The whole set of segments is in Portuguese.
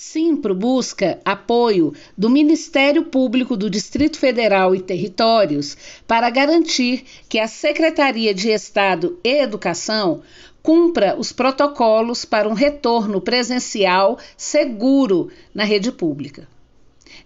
Simpro busca apoio do Ministério Público do Distrito Federal e Territórios para garantir que a Secretaria de Estado e Educação cumpra os protocolos para um retorno presencial seguro na rede pública.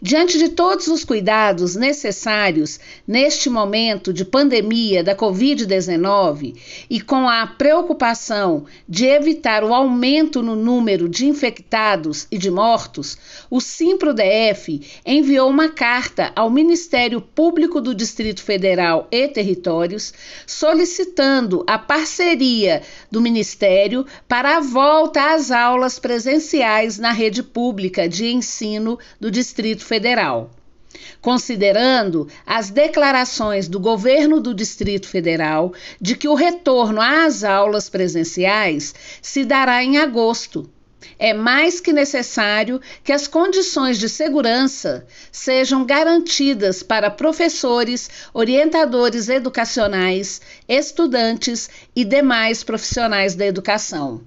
Diante de todos os cuidados necessários neste momento de pandemia da Covid-19 e com a preocupação de evitar o aumento no número de infectados e de mortos, o SIMPRO-DF enviou uma carta ao Ministério Público do Distrito Federal e Territórios solicitando a parceria do Ministério para a volta às aulas presenciais na rede pública de ensino do Distrito Federal. Federal. Considerando as declarações do governo do Distrito Federal de que o retorno às aulas presenciais se dará em agosto, é mais que necessário que as condições de segurança sejam garantidas para professores, orientadores educacionais, estudantes e demais profissionais da educação.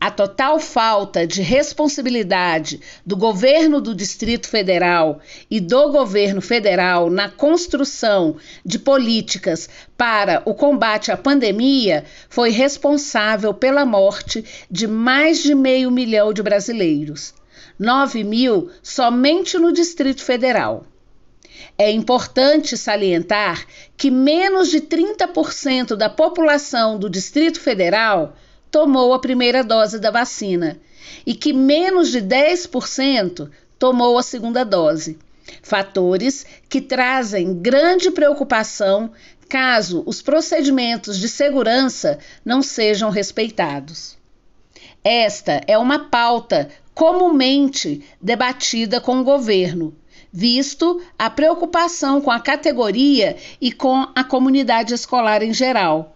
A total falta de responsabilidade do governo do Distrito Federal e do governo federal na construção de políticas para o combate à pandemia foi responsável pela morte de mais de meio milhão de brasileiros, 9 mil somente no Distrito Federal. É importante salientar que menos de 30% da população do Distrito Federal tomou a primeira dose da vacina e que menos de 10% tomou a segunda dose. Fatores que trazem grande preocupação caso os procedimentos de segurança não sejam respeitados. Esta é uma pauta comumente debatida com o governo, visto a preocupação com a categoria e com a comunidade escolar em geral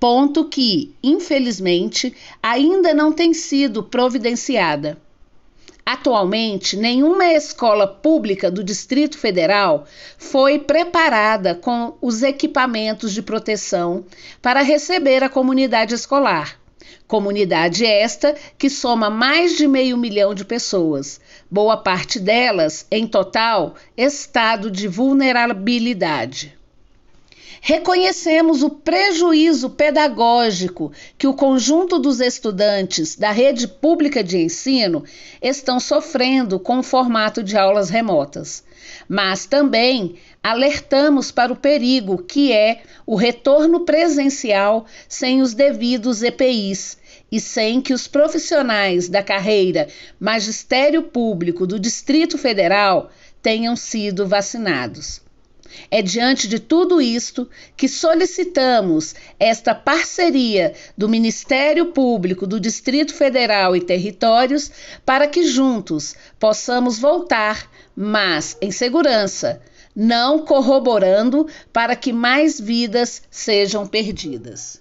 ponto que, infelizmente, ainda não tem sido providenciada. Atualmente, nenhuma escola pública do Distrito Federal foi preparada com os equipamentos de proteção para receber a comunidade escolar. Comunidade esta que soma mais de meio milhão de pessoas, boa parte delas, em total, estado de vulnerabilidade. Reconhecemos o prejuízo pedagógico que o conjunto dos estudantes da rede pública de ensino estão sofrendo com o formato de aulas remotas, mas também alertamos para o perigo que é o retorno presencial sem os devidos EPIs e sem que os profissionais da carreira Magistério Público do Distrito Federal tenham sido vacinados. É diante de tudo isto que solicitamos esta parceria do Ministério Público do Distrito Federal e Territórios para que juntos possamos voltar, mas em segurança, não corroborando para que mais vidas sejam perdidas.